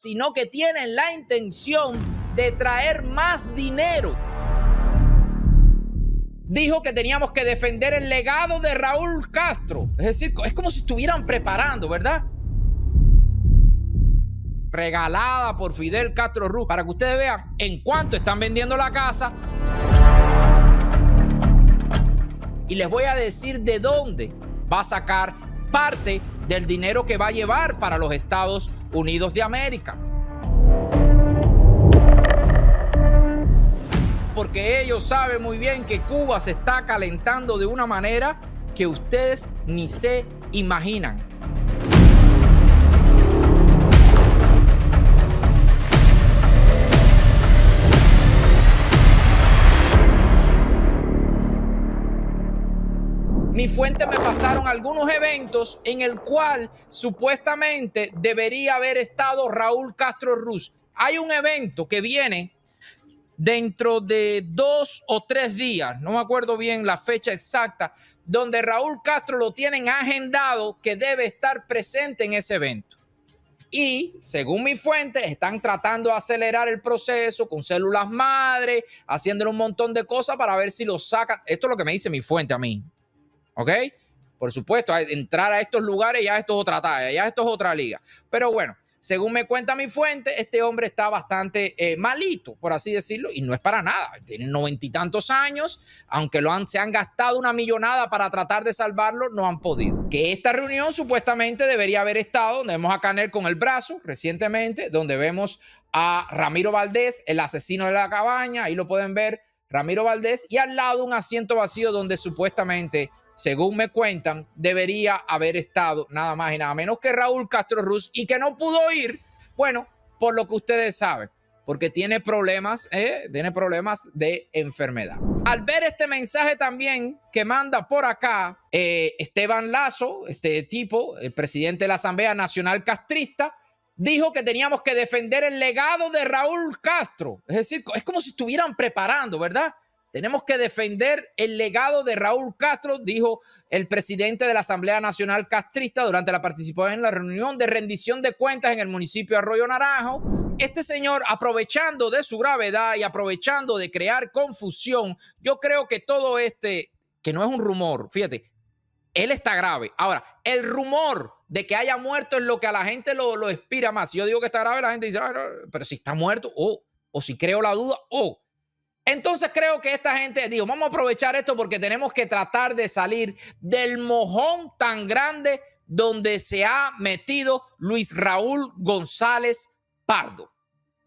sino que tienen la intención de traer más dinero. Dijo que teníamos que defender el legado de Raúl Castro. Es decir, es como si estuvieran preparando, ¿verdad? Regalada por Fidel Castro Ruz, para que ustedes vean en cuánto están vendiendo la casa. Y les voy a decir de dónde va a sacar parte del dinero que va a llevar para los Estados Unidos de América. Porque ellos saben muy bien que Cuba se está calentando de una manera que ustedes ni se imaginan. mi fuente me pasaron algunos eventos en el cual supuestamente debería haber estado Raúl Castro Ruz. Hay un evento que viene dentro de dos o tres días, no me acuerdo bien la fecha exacta, donde Raúl Castro lo tienen agendado que debe estar presente en ese evento. Y según mi fuente están tratando de acelerar el proceso con células madre, haciéndole un montón de cosas para ver si lo sacan. Esto es lo que me dice mi fuente a mí. ¿ok? Por supuesto, entrar a estos lugares ya esto es otra talla, ya esto es otra liga. Pero bueno, según me cuenta mi fuente, este hombre está bastante eh, malito, por así decirlo, y no es para nada. Tiene noventa y tantos años, aunque lo han, se han gastado una millonada para tratar de salvarlo, no han podido. Que esta reunión supuestamente debería haber estado, donde vemos a Canel con el brazo recientemente, donde vemos a Ramiro Valdés, el asesino de la cabaña, ahí lo pueden ver, Ramiro Valdés, y al lado un asiento vacío donde supuestamente según me cuentan, debería haber estado nada más y nada menos que Raúl Castro Ruz y que no pudo ir, bueno, por lo que ustedes saben, porque tiene problemas, eh, tiene problemas de enfermedad. Al ver este mensaje también que manda por acá eh, Esteban Lazo, este tipo, el presidente de la Asamblea Nacional Castrista, dijo que teníamos que defender el legado de Raúl Castro. Es decir, es como si estuvieran preparando, ¿verdad? Tenemos que defender el legado de Raúl Castro, dijo el presidente de la Asamblea Nacional Castrista durante la participación en la reunión de rendición de cuentas en el municipio de Arroyo Naranjo. Este señor, aprovechando de su gravedad y aprovechando de crear confusión, yo creo que todo este, que no es un rumor, fíjate, él está grave. Ahora, el rumor de que haya muerto es lo que a la gente lo, lo inspira más. Si yo digo que está grave, la gente dice, ah, pero si está muerto, oh, o, si creo la duda, o. Oh, entonces creo que esta gente, digo, vamos a aprovechar esto porque tenemos que tratar de salir del mojón tan grande donde se ha metido Luis Raúl González Pardo.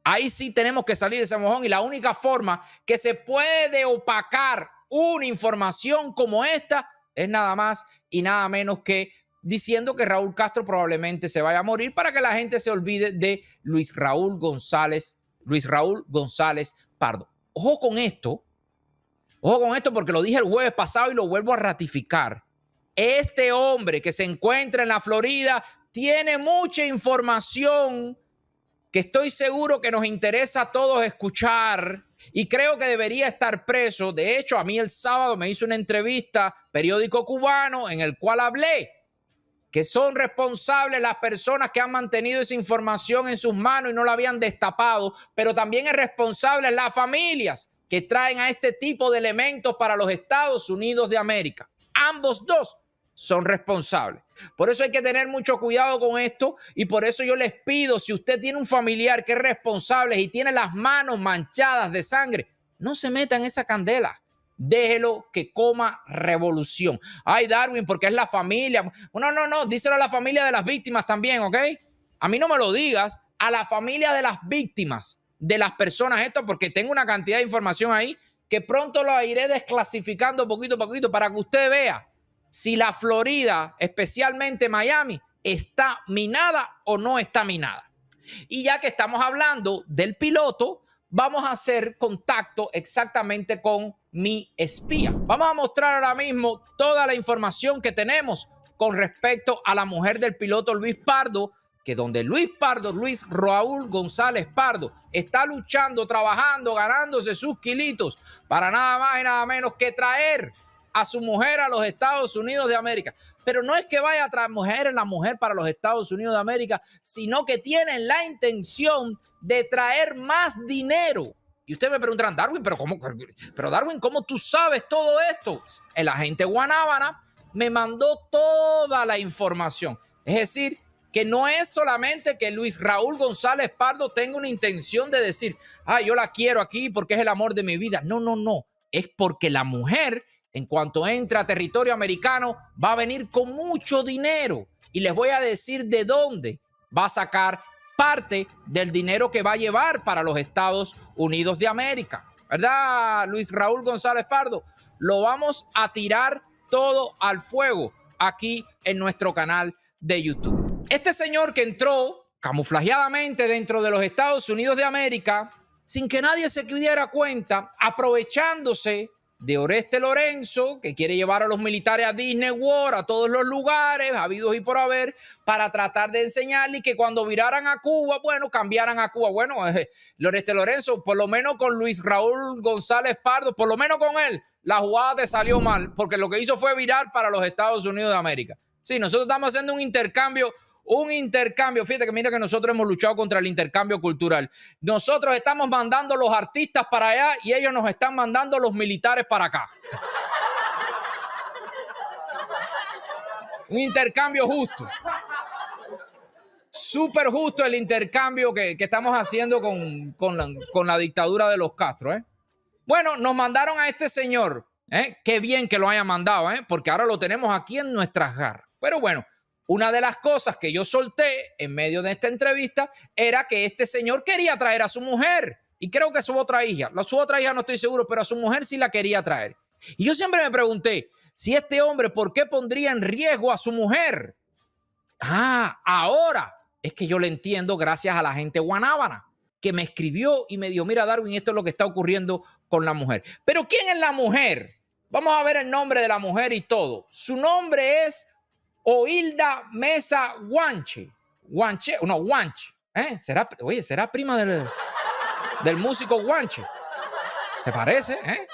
Ahí sí tenemos que salir de ese mojón y la única forma que se puede opacar una información como esta es nada más y nada menos que diciendo que Raúl Castro probablemente se vaya a morir para que la gente se olvide de Luis Raúl González, Luis Raúl González Pardo ojo con esto, ojo con esto porque lo dije el jueves pasado y lo vuelvo a ratificar. Este hombre que se encuentra en la Florida tiene mucha información que estoy seguro que nos interesa a todos escuchar y creo que debería estar preso. De hecho, a mí el sábado me hizo una entrevista periódico cubano en el cual hablé que son responsables las personas que han mantenido esa información en sus manos y no la habían destapado, pero también es responsable las familias que traen a este tipo de elementos para los Estados Unidos de América. Ambos dos son responsables. Por eso hay que tener mucho cuidado con esto y por eso yo les pido, si usted tiene un familiar que es responsable y tiene las manos manchadas de sangre, no se meta en esa candela déjelo que coma revolución. Ay, Darwin, porque es la familia. No, no, no, díselo a la familia de las víctimas también, ¿ok? A mí no me lo digas, a la familia de las víctimas, de las personas, esto, porque tengo una cantidad de información ahí que pronto lo iré desclasificando poquito a poquito para que usted vea si la Florida, especialmente Miami, está minada o no está minada. Y ya que estamos hablando del piloto, vamos a hacer contacto exactamente con mi espía. Vamos a mostrar ahora mismo toda la información que tenemos con respecto a la mujer del piloto Luis Pardo, que donde Luis Pardo, Luis Raúl González Pardo, está luchando, trabajando, ganándose sus kilitos para nada más y nada menos que traer a su mujer a los Estados Unidos de América. Pero no es que vaya a traer mujeres la mujer para los Estados Unidos de América, sino que tienen la intención de traer más dinero. Y ustedes me preguntarán, Darwin, pero cómo, pero Darwin, ¿cómo tú sabes todo esto? El agente Guanábana me mandó toda la información. Es decir, que no es solamente que Luis Raúl González Pardo tenga una intención de decir, ah, yo la quiero aquí porque es el amor de mi vida. No, no, no. Es porque la mujer, en cuanto entra a territorio americano, va a venir con mucho dinero. Y les voy a decir de dónde va a sacar parte del dinero que va a llevar para los Estados Unidos de América. ¿Verdad, Luis Raúl González Pardo? Lo vamos a tirar todo al fuego aquí en nuestro canal de YouTube. Este señor que entró camuflajeadamente dentro de los Estados Unidos de América, sin que nadie se diera cuenta, aprovechándose de Oreste Lorenzo, que quiere llevar a los militares a Disney World, a todos los lugares, habidos y por haber, para tratar de enseñarle que cuando viraran a Cuba, bueno, cambiaran a Cuba. Bueno, eh, Oreste Lorenzo, por lo menos con Luis Raúl González Pardo, por lo menos con él, la jugada te salió mal, porque lo que hizo fue virar para los Estados Unidos de América. Sí, nosotros estamos haciendo un intercambio un intercambio, fíjate que mira que nosotros hemos luchado contra el intercambio cultural. Nosotros estamos mandando los artistas para allá y ellos nos están mandando los militares para acá. Un intercambio justo. Súper justo el intercambio que, estamos haciendo con, la, dictadura de los Castro. ¿eh? Bueno, nos mandaron a este señor. ¿eh? Qué bien que lo haya mandado, ¿eh? porque ahora lo tenemos aquí en nuestras garras. Pero bueno, una de las cosas que yo solté en medio de esta entrevista era que este señor quería traer a su mujer. Y creo que su otra hija, su otra hija no estoy seguro, pero a su mujer sí la quería traer. Y yo siempre me pregunté, si este hombre, ¿por qué pondría en riesgo a su mujer? Ah, ahora es que yo le entiendo gracias a la gente guanábana que me escribió y me dijo, mira Darwin, esto es lo que está ocurriendo con la mujer. Pero ¿quién es la mujer? Vamos a ver el nombre de la mujer y todo. Su nombre es o Hilda Mesa Guanche. Guanche, no, Guanche. ¿eh? ¿Será, oye, será prima del, músico Guanche. Se parece, ¿eh?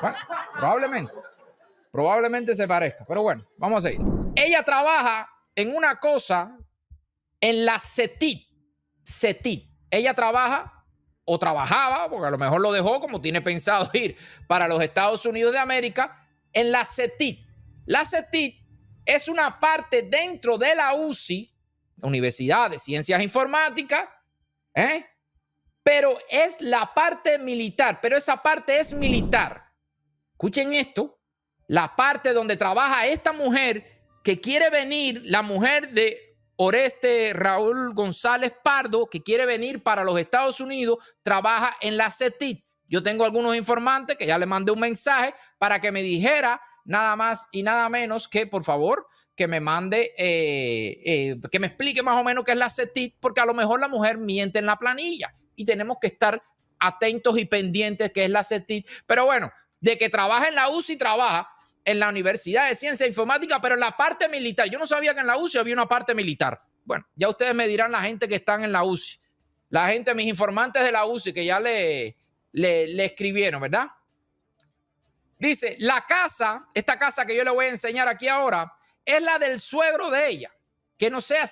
Bueno, probablemente. Probablemente se parezca. Pero bueno, vamos a seguir. Ella trabaja en una cosa en la CETIT. CETIT. Ella trabaja o trabajaba, porque a lo mejor lo dejó como tiene pensado ir para los Estados Unidos de América, en la CETIT. La CETIT es una parte dentro de la UCI, Universidad de Ciencias Informáticas, ¿eh? pero es la parte militar, pero esa parte es militar. Escuchen esto, la parte donde trabaja esta mujer que quiere venir, la mujer de Oreste Raúl González Pardo, que quiere venir para los Estados Unidos, trabaja en la CETIT. Yo tengo algunos informantes que ya le mandé un mensaje para que me dijera nada más y nada menos que, por favor, que me mande, eh, eh, que me explique más o menos qué es la CETIT porque a lo mejor la mujer miente en la planilla y tenemos que estar atentos y pendientes qué es la CETIT Pero bueno, de que trabaja en la UCI, trabaja en la Universidad de Ciencia e Informática, pero en la parte militar. Yo no sabía que en la UCI había una parte militar. Bueno, ya ustedes me dirán la gente que están en la UCI. La gente, mis informantes de la UCI, que ya le, le, le escribieron, ¿verdad? Dice, la casa, esta casa que yo le voy a enseñar aquí ahora, es la del suegro de ella, que no sea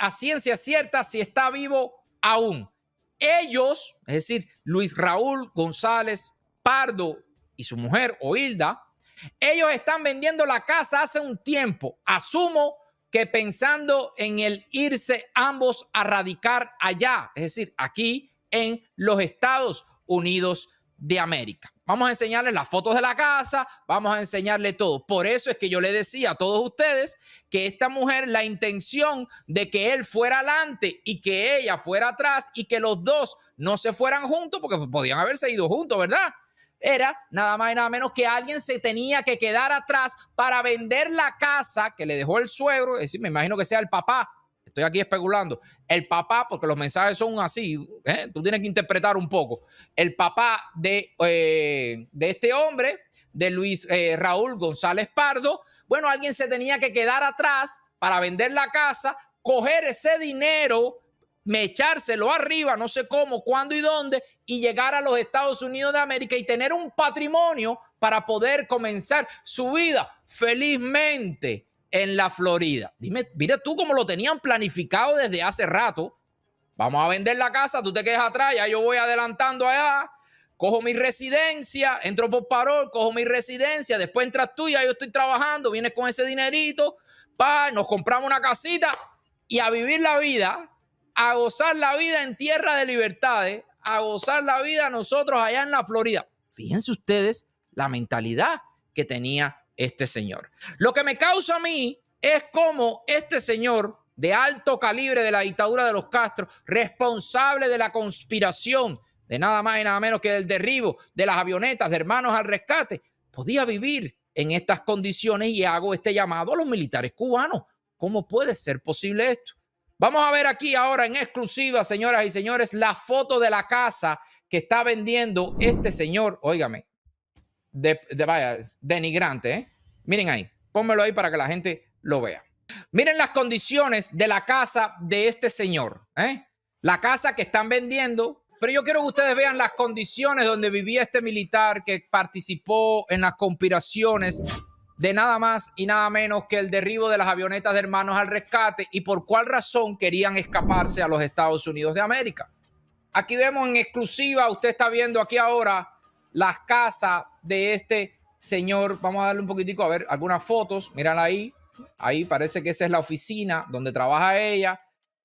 a ciencia cierta si está vivo aún. Ellos, es decir, Luis Raúl González Pardo y su mujer, Oilda, ellos están vendiendo la casa hace un tiempo. Asumo que pensando en el irse ambos a radicar allá, es decir, aquí en los Estados Unidos de América. Vamos a enseñarles las fotos de la casa, vamos a enseñarle todo. Por eso es que yo le decía a todos ustedes que esta mujer, la intención de que él fuera adelante y que ella fuera atrás y que los dos no se fueran juntos, porque podían haberse ido juntos, ¿verdad? Era nada más y nada menos que alguien se tenía que quedar atrás para vender la casa que le dejó el suegro, es decir, me imagino que sea el papá estoy aquí especulando, el papá, porque los mensajes son así, ¿eh? tú tienes que interpretar un poco, el papá de, eh, este hombre, de Luis eh, Raúl González Pardo, bueno, alguien se tenía que quedar atrás para vender la casa, coger ese dinero me echárselo arriba, no sé cómo, cuándo y dónde, y llegar a los Estados Unidos de América y tener un patrimonio para poder comenzar su vida felizmente en la Florida. Dime, mira tú cómo lo tenían planificado desde hace rato. Vamos a vender la casa, tú te quedas atrás, ya yo voy adelantando allá, cojo mi residencia, entro por parol, cojo mi residencia, después entras tú, y ya yo estoy trabajando, vienes con ese dinerito, pa, nos compramos una casita y a vivir la vida, a gozar la vida en tierra de libertades, a gozar la vida nosotros allá en la Florida. Fíjense ustedes la mentalidad que tenía este señor. Lo que me causa a mí es cómo este señor de alto calibre de la dictadura de los Castro, responsable de la conspiración, de nada más y nada menos que del derribo de las avionetas de hermanos al rescate, podía vivir en estas condiciones y hago este llamado a los militares cubanos. ¿Cómo puede ser posible esto? Vamos a ver aquí ahora en exclusiva, señoras y señores, la foto de la casa que está vendiendo este señor, óigame, de, vaya, denigrante. ¿eh? Miren ahí, pónmelo ahí para que la gente lo vea. Miren las condiciones de la casa de este señor, ¿eh? la casa que están vendiendo. Pero yo quiero que ustedes vean las condiciones donde vivía este militar que participó en las conspiraciones de nada más y nada menos que el derribo de las avionetas de hermanos al rescate y por cuál razón querían escaparse a los Estados Unidos de América. Aquí vemos en exclusiva, usted está viendo aquí ahora las casas de este señor. Vamos a darle un poquitico a ver algunas fotos. Mírala ahí. Ahí parece que esa es la oficina donde trabaja ella.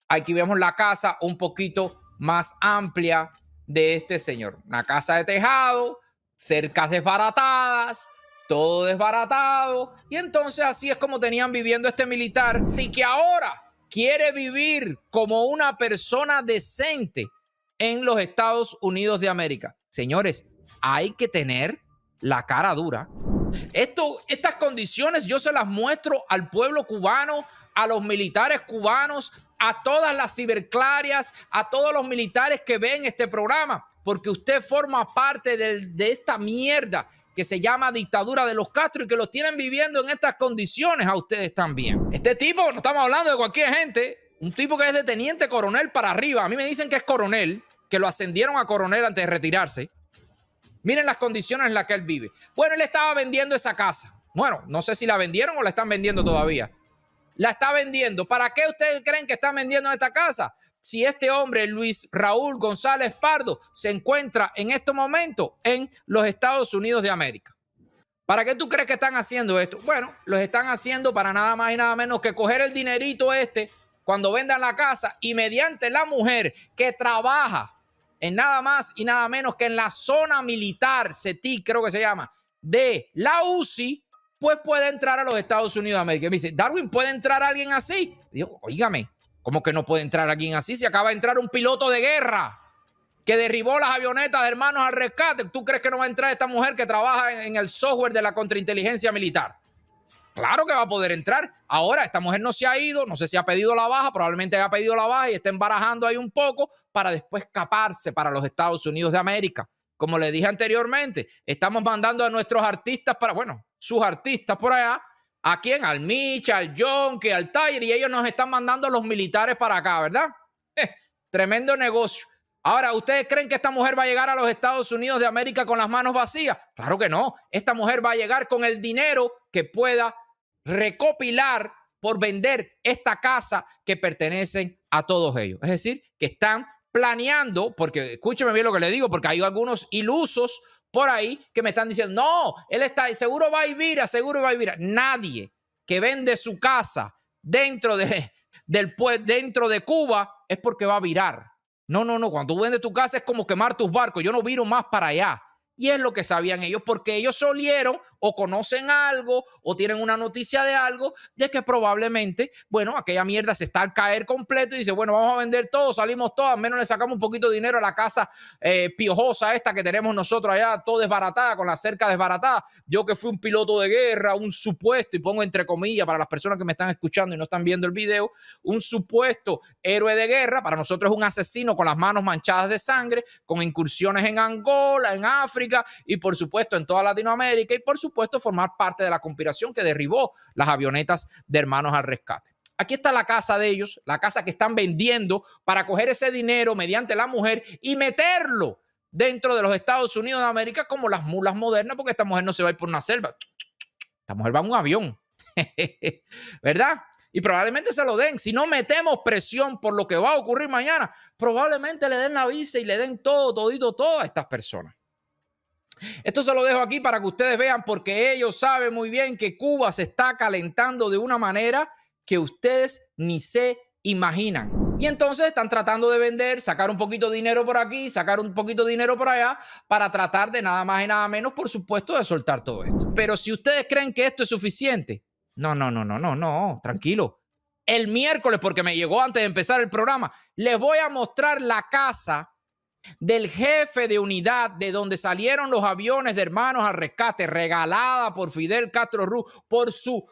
Aquí vemos la casa un poquito más amplia de este señor. Una casa de tejado, cercas desbaratadas, todo desbaratado. Y entonces así es como tenían viviendo este militar y que ahora quiere vivir como una persona decente en los Estados Unidos de América. Señores, hay que tener la cara dura. Esto, estas condiciones yo se las muestro al pueblo cubano, a los militares cubanos, a todas las ciberclarias, a todos los militares que ven este programa, porque usted forma parte de, de esta mierda que se llama dictadura de los Castro y que los tienen viviendo en estas condiciones a ustedes también. Este tipo, no estamos hablando de cualquier gente, un tipo que es de teniente coronel para arriba, a mí me dicen que es coronel, que lo ascendieron a coronel antes de retirarse, Miren las condiciones en las que él vive. Bueno, él estaba vendiendo esa casa. Bueno, no sé si la vendieron o la están vendiendo todavía. La está vendiendo. ¿Para qué ustedes creen que están vendiendo esta casa? Si este hombre, Luis Raúl González Pardo, se encuentra en estos momentos en los Estados Unidos de América. ¿Para qué tú crees que están haciendo esto? Bueno, los están haciendo para nada más y nada menos que coger el dinerito este cuando vendan la casa y mediante la mujer que trabaja en nada más y nada menos que en la zona militar, CETI creo que se llama, de la UCI, pues puede entrar a los Estados Unidos de América. me dice, Darwin, ¿puede entrar alguien así? digo, oígame, ¿cómo que no puede entrar alguien así? Si acaba de entrar un piloto de guerra que derribó las avionetas de hermanos al rescate. ¿Tú crees que no va a entrar esta mujer que trabaja en el software de la contrainteligencia militar? Claro que va a poder entrar. Ahora, esta mujer no se ha ido, no sé si ha pedido la baja, probablemente haya pedido la baja y está embarajando ahí un poco para después escaparse para los Estados Unidos de América. Como le dije anteriormente, estamos mandando a nuestros artistas para, bueno, sus artistas por allá, ¿a quién? Al Mitch, al John, que al Tyre, y ellos nos están mandando los militares para acá, ¿verdad? Eh, tremendo negocio. Ahora, ¿ustedes creen que esta mujer va a llegar a los Estados Unidos de América con las manos vacías? Claro que no. Esta mujer va a llegar con el dinero que pueda recopilar por vender esta casa que pertenecen a todos ellos. Es decir, que están planeando, porque escúcheme bien lo que le digo, porque hay algunos ilusos por ahí que me están diciendo, no, él está, seguro va a vivir, seguro va a vivir. Nadie que vende su casa dentro de, del, dentro de Cuba es porque va a virar. No, no, no, cuando tú vendes tu casa es como quemar tus barcos, yo no viro más para allá. Y es lo que sabían ellos, porque ellos solieron o conocen algo o tienen una noticia de algo de que probablemente, bueno, aquella mierda se está al caer completo y dice, bueno, vamos a vender todo, salimos todos, al menos le sacamos un poquito de dinero a la casa eh, piojosa esta que tenemos nosotros allá, todo desbaratada, con la cerca desbaratada. Yo que fui un piloto de guerra, un supuesto, y pongo entre comillas para las personas que me están escuchando y no están viendo el video, un supuesto héroe de guerra, para nosotros es un asesino con las manos manchadas de sangre, con incursiones en Angola, en África y por supuesto en toda Latinoamérica y por supuesto formar parte de la conspiración que derribó las avionetas de hermanos al rescate. Aquí está la casa de ellos, la casa que están vendiendo para coger ese dinero mediante la mujer y meterlo dentro de los Estados Unidos de América como las mulas modernas, porque esta mujer no se va a ir por una selva. Esta mujer va en un avión, ¿verdad? Y probablemente se lo den. Si no metemos presión por lo que va a ocurrir mañana, probablemente le den la visa y le den todo, todito, todo a estas personas. Esto se lo dejo aquí para que ustedes vean porque ellos saben muy bien que Cuba se está calentando de una manera que ustedes ni se imaginan. Y entonces están tratando de vender, sacar un poquito de dinero por aquí, sacar un poquito de dinero por allá, para tratar de nada más y nada menos, por supuesto, de soltar todo esto. Pero si ustedes creen que esto es suficiente, no, no, no, no, no, no, tranquilo. El miércoles, porque me llegó antes de empezar el programa, les voy a mostrar la casa del jefe de unidad de donde salieron los aviones de hermanos al rescate, regalada por Fidel Castro Ruz, por su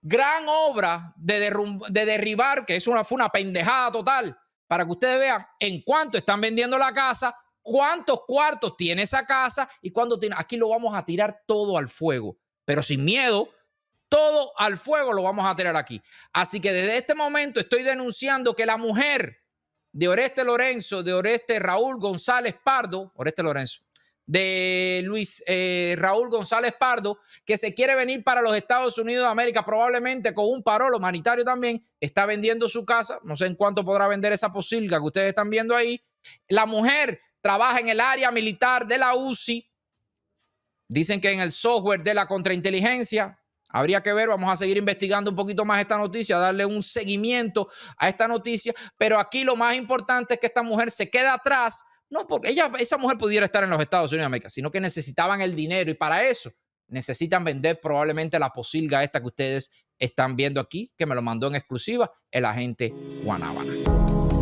gran obra de, derribar, que es una, fue una pendejada total, para que ustedes vean en cuánto están vendiendo la casa, cuántos cuartos tiene esa casa y cuánto tiene. Aquí lo vamos a tirar todo al fuego, pero sin miedo, todo al fuego lo vamos a tirar aquí. Así que desde este momento estoy denunciando que la mujer de Oreste Lorenzo, de Oreste Raúl González Pardo, Oreste Lorenzo, de Luis eh, Raúl González Pardo, que se quiere venir para los Estados Unidos de América, probablemente con un parol humanitario también, está vendiendo su casa, no sé en cuánto podrá vender esa posilga que ustedes están viendo ahí. La mujer trabaja en el área militar de la UCI, dicen que en el software de la contrainteligencia, Habría que ver, vamos a seguir investigando un poquito más esta noticia, darle un seguimiento a esta noticia, pero aquí lo más importante es que esta mujer se queda atrás, no porque ella, esa mujer pudiera estar en los Estados Unidos de América, sino que necesitaban el dinero y para eso necesitan vender probablemente la posilga esta que ustedes están viendo aquí, que me lo mandó en exclusiva el agente Guanábana.